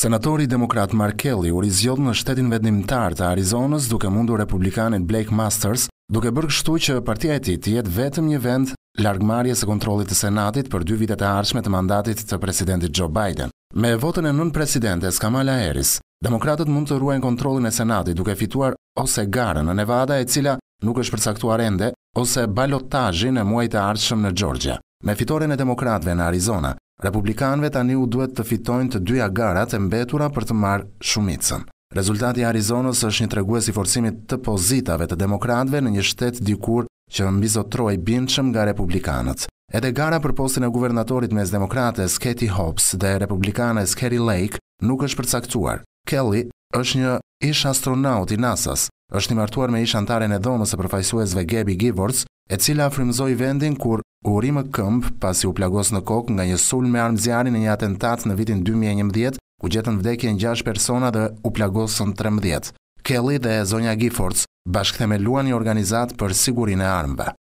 Senatori Demokrat Mark Kelly u rizjodhë në shtetin vendimtar të Arizonës duke mundu Republikanit Blake Masters, duke bërgë shtu që partia e ti të jetë vetëm një vend largëmarje së kontrolit të Senatit për dy vitet e arshme të mandatit të presidentit Joe Biden. Me votën e nën presidentes Kamala Harris, demokratët mund të ruajnë kontrolin e Senatit duke fituar ose garën në Nevada e cila nuk është përsaktuar ende, ose balotajin e muajt e arshëm në Georgia. Me fitoren e demokratve në Arizona, Republikanëve tani u duhet të fitojnë të dyja garat e mbetura për të marrë shumicën. Rezultati i Arizonës është një tregues i forcimit të pozitave të demokratëve në një shtet dikur që mbizotroi bindshëm nga republikanët. Edhe gara për postin e guvernatorit mes demokratës Katie Hobbs dhe republikanës Kerry Lake nuk është përcaktuar. Kelly është një ish astronaut i NASA-s, është i martuar me ish antaren e dhomës së përfaqësuesve Gabby Givords, e cila frimzoi vendin kur u ri më pasi u plagos në kokë nga një sul me armë zjarin në një atentat në vitin 2011, ku gjetën në 6 persona dhe u plagosën 13. Kelly dhe zonja Giffords bashkëthemeluan një organizat për sigurin e armëve.